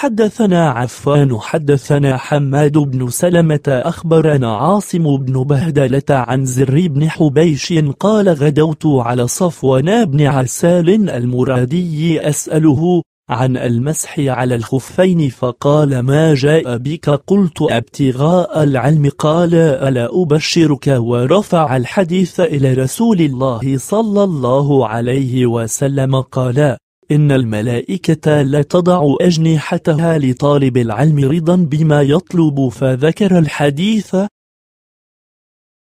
حدثنا عفان حدثنا حماد بن سلمة أخبرنا عاصم بن بهدلة عن زر بن حبيش قال غدوت على صفوان بن عسال المرادي أسأله عن المسح على الخفين فقال ما جاء بك قلت ابتغاء العلم قال ألا أبشرك ورفع الحديث إلى رسول الله صلى الله عليه وسلم قال إن الملائكة لا تضع أجنحتها لطالب العلم رضا بما يطلب فذكر الحديث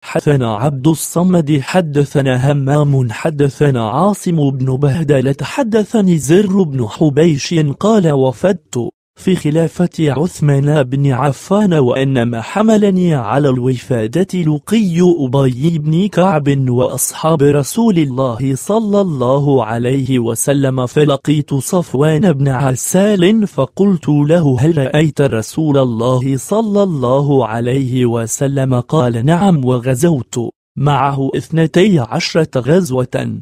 حدثنا عبد الصمد حدثنا همام حدثنا عاصم بن بهدلة حدثني زر بن حبيش قال وفدت في خلافة عثمان بن عفان وإنما حملني على الوفادة لقي أبي بن كعب وأصحاب رسول الله صلى الله عليه وسلم فلقيت صفوان بن عسال فقلت له هل رأيت رسول الله صلى الله عليه وسلم قال نعم وغزوت معه اثنتي عشرة غزوة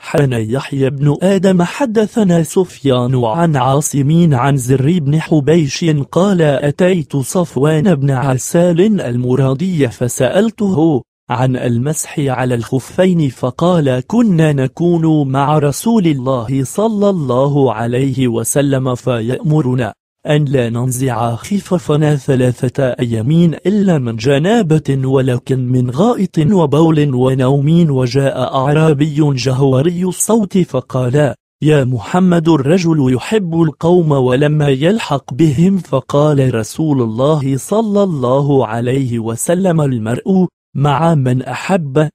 حنا يحيى بن آدم حدثنا سفيان عن عاصم عن زر بن حبيش قال أتيت صفوان بن عسال المرادي فسألته عن المسح على الخفين فقال كنا نكون مع رسول الله صلى الله عليه وسلم فيأمرنا أن لا ننزع خفافنا ثلاثة أيام إلا من جنابة ولكن من غائط وبول ونوم وجاء أعرابي جهوري الصوت فقال يا محمد الرجل يحب القوم ولما يلحق بهم فقال رسول الله صلى الله عليه وسلم المرء مع من أحب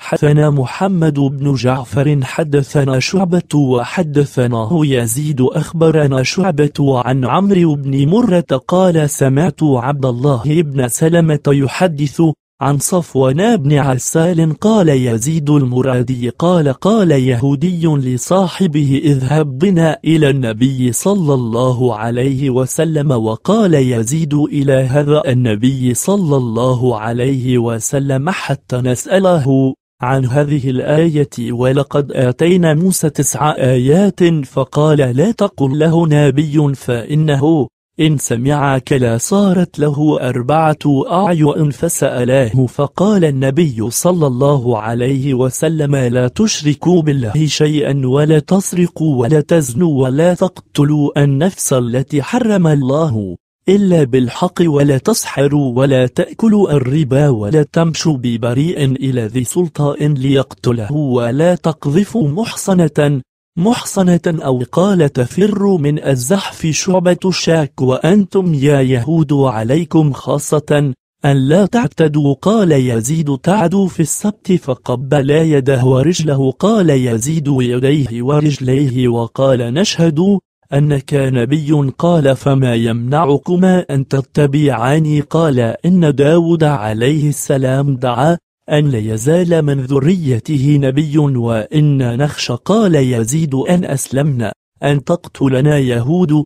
حدثنا محمد بن جعفر حدثنا شعبة وحدثناه يزيد أخبرنا شعبة عن عمرو بن مرة قال سمعت عبد الله بن سلمة يحدث عن صفوان بن عسال قال يزيد المرادي قال قال يهودي لصاحبه اذهب بنا إلى النبي صلى الله عليه وسلم وقال يزيد إلى هذا النبي صلى الله عليه وسلم حتى نسأله عن هذه الآية ولقد آتينا موسى تسع آيات فقال لا تقل له نبي فإنه إن سمعك لا صارت له أربعة أعين فسألاه فقال النبي صلى الله عليه وسلم لا تشركوا بالله شيئا ولا تسرقوا ولا تزنوا ولا تقتلوا النفس التي حرم الله إلا بالحق ولا تسحروا ولا تأكلوا الربا ولا تمشوا ببريء إلى ذي سلطة ليقتله ولا تقذفوا محصنة محصنة أو قال تفروا من الزحف شعبة الشاك وأنتم يا يهود عليكم خاصة أن لا تعتدوا قال يزيد تعدوا في السبت فقبل يده ورجله قال يزيد يديه ورجليه وقال نشهد أنك نبي قال فما يمنعكما أن تتبعاني قال إن داود عليه السلام دعا أن لا يزال من ذريته نبي وإن نخشى قال يزيد أن أسلمنا أن تقتلنا يهود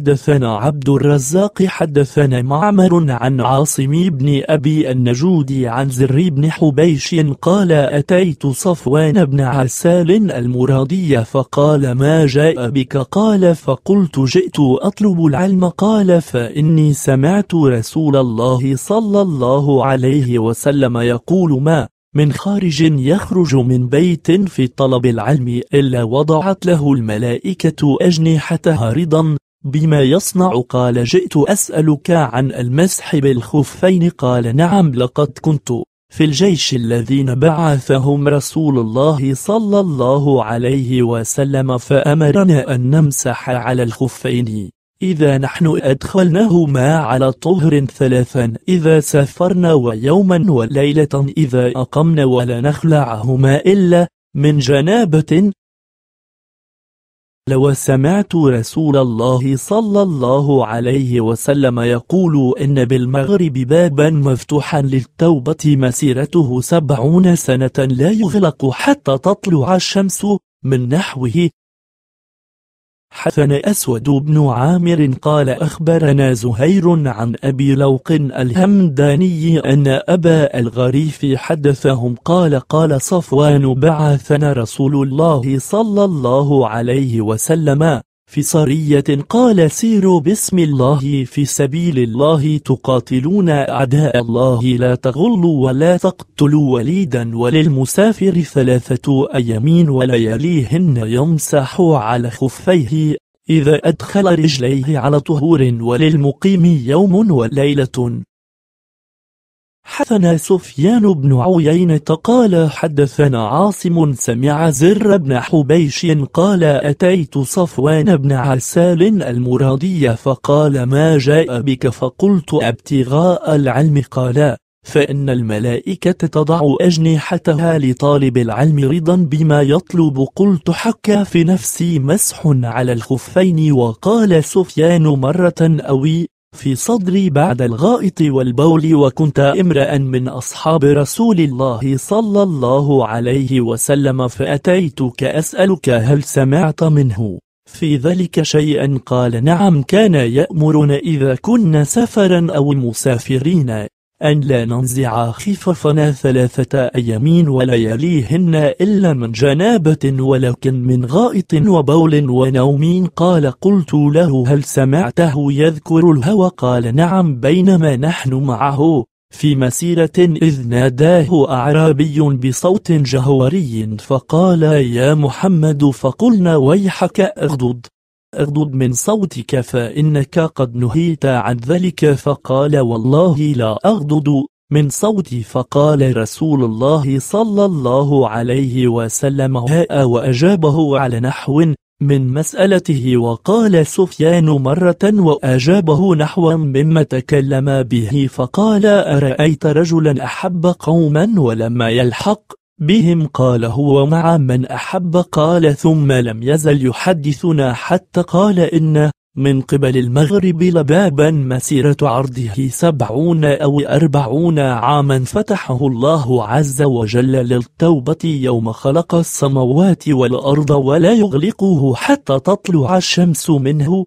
حدثنا عبد الرزاق حدثنا معمر عن عاصم بن أبي النجود عن زر بن حبيش قال أتيت صفوان بن عسال المرادي فقال ما جاء بك قال فقلت جئت أطلب العلم قال فإني سمعت رسول الله صلى الله عليه وسلم يقول ما من خارج يخرج من بيت في طلب العلم إلا وضعت له الملائكة أجنحتها رضا بما يصنع قال جئت أسألك عن المسح بالخفين قال نعم لقد كنت في الجيش الذين بعثهم رسول الله صلى الله عليه وسلم فأمرنا أن نمسح على الخفين إذا نحن أدخلناهما على طهر ثلاثا إذا سافرنا ويوما وليلة إذا أقمنا ولا نخلعهما إلا من جنابة لو سمعت رسول الله صلى الله عليه وسلم يقول إن بالمغرب بابا مفتوحا للتوبة مسيرته سبعون سنة لا يغلق حتى تطلع الشمس من نحوه حدثنا أسود بن عامر قال أخبرنا زهير عن أبي لوق الهمداني أن أبا الغريف حدثهم قال قال صفوان بعثنا رسول الله صلى الله عليه وسلم في صرية قال سيروا باسم الله في سبيل الله تقاتلون أعداء الله لا تغلوا ولا تقتلوا وليدا وللمسافر ثلاثة أيامين ولياليهن يمسح على خفيه إذا أدخل رجليه على طهور وللمقيم يوم وليلة حدثنا سفيان بن عيينة قال حدثنا عاصم سمع زر بن حبيش قال أتيت صفوان بن عسال المرادي فقال ما جاء بك فقلت ابتغاء العلم قال فإن الملائكة تضع أجنحتها لطالب العلم رضا بما يطلب قلت حكى في نفسي مسح على الخفين وقال سفيان مرة أوي في صدري بعد الغائط والبول وكنت امرأ من أصحاب رسول الله صلى الله عليه وسلم فأتيتك أسألك هل سمعت منه في ذلك شيئا قال نعم كان يأمرنا إذا كنا سفرا أو مسافرين أن لا ننزع خفافنا ثلاثة أيام ولياليهن إلا من جنابة ولكن من غائط وبول ونوم قال قلت له هل سمعته يذكر الهوى قال نعم بينما نحن معه في مسيرة إذ ناداه أعرابي بصوت جهوري فقال يا محمد فقلنا ويحك أغضض اغضض من صوتك فإنك قد نهيت عن ذلك فقال والله لا أغضض من صوتي فقال رسول الله صلى الله عليه وسلم هاء وأجابه على نحو من مسألته وقال سفيان مرة وأجابه نحو مما تكلم به فقال أرأيت رجلا أحب قوما ولما يلحق بهم قال هو مع من أحب قال ثم لم يزل يحدثنا حتى قال إن من قبل المغرب لبابا مسيرة عرضه سبعون أو أربعون عاما فتحه الله عز وجل للتوبة يوم خلق السماوات والأرض ولا يغلقه حتى تطلع الشمس منه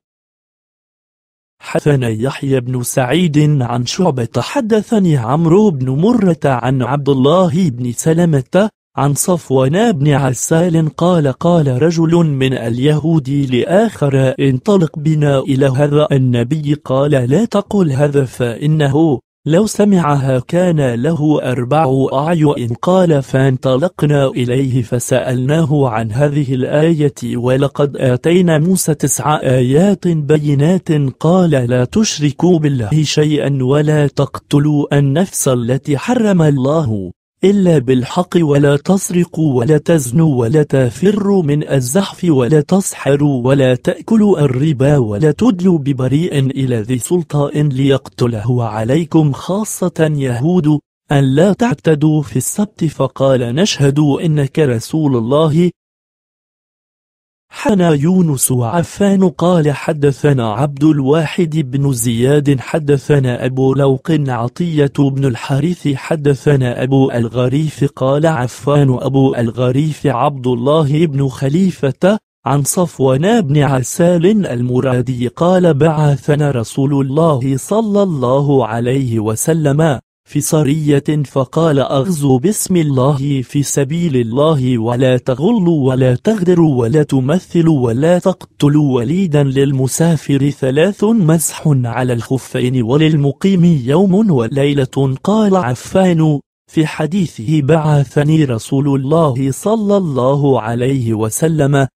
حدثنا يحيى بن سعيد عن شعبة حدثني عمرو بن مرة عن عبد الله بن سلمة عن صفوان بن عسال قال قال رجل من اليهود لآخر انطلق بنا إلى هذا النبي قال لا تقل هذا فإنه لو سمعها كان له أربع أعين قال فانطلقنا إليه فسألناه عن هذه الآية ولقد آتينا موسى تسع آيات بينات قال لا تشركوا بالله شيئا ولا تقتلوا النفس التي حرم الله إلا بالحق ولا تسرقوا ولا تزنوا ولا تفروا من الزحف ولا تسحروا ولا تأكلوا الربا ولا تدلوا ببريء إلى ذي سلطة ليقتله عليكم خاصة يهود أن لا تعتدوا في السبت فقال نشهد إنك رسول الله حنا يونس وعفان قال حدثنا عبد الواحد بن زياد حدثنا أبو لوق عطية بن الحارث حدثنا أبو الغريف قال عفان أبو الغريف عبد الله بن خليفة عن صفوان بن عسال المرادي قال بعثنا رسول الله صلى الله عليه وسلم في صرية فقال أغزو بسم الله في سبيل الله ولا تغلوا ولا تغدروا ولا تمثلوا ولا تقتلوا وليدا للمسافر ثلاث مزح على الخفين وللمقيم يوم وليلة قال عفان في حديثه بعثني رسول الله صلى الله عليه وسلم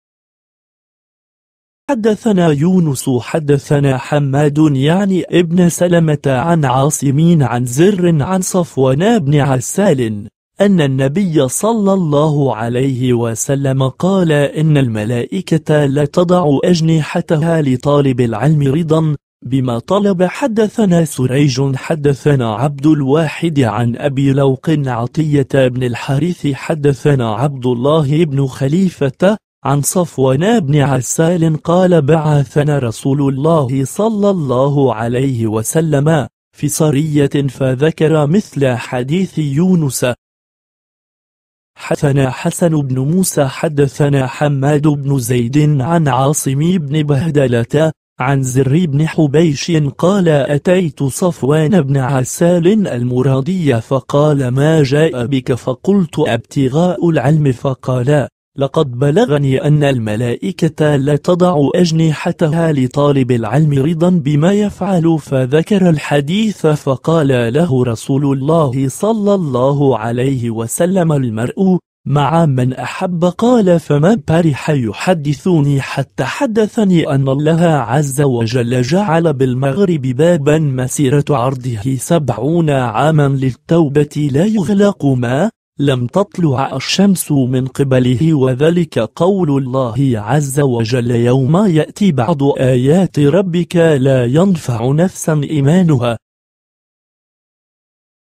حدثنا يونس حدثنا حماد يعني ابن سلمة عن عاصمين عن زر عن صفوان بن عسال أن النبي صلى الله عليه وسلم قال إن الملائكة لا تضع أجنحتها لطالب العلم رضا بما طلب حدثنا سريج حدثنا عبد الواحد عن أبي لوق عطية بن الحارث حدثنا عبد الله بن خليفة عن صفوان بن عسال قال بعثنا رسول الله صلى الله عليه وسلم في صرية فذكر مثل حديث يونس حدثنا حسن بن موسى حدثنا حماد بن زيد عن عاصم بن بهدلة عن زر بن حبيش قال أتيت صفوان بن عسال المرادي فقال ما جاء بك فقلت ابتغاء العلم فقال لقد بلغني أن الملائكة لا تضع أجنحتها لطالب العلم رضا بما يفعل فذكر الحديث فقال له رسول الله صلى الله عليه وسلم المرء مع من أحب قال فما برح يحدثوني حتى حدثني أن الله عز وجل جعل بالمغرب بابا مسيرة عرضه سبعون عاما للتوبة لا يغلق ما لم تطلع الشمس من قبله وذلك قول الله عز وجل يوم يأتي بعض آيات ربك لا ينفع نفسا إيمانها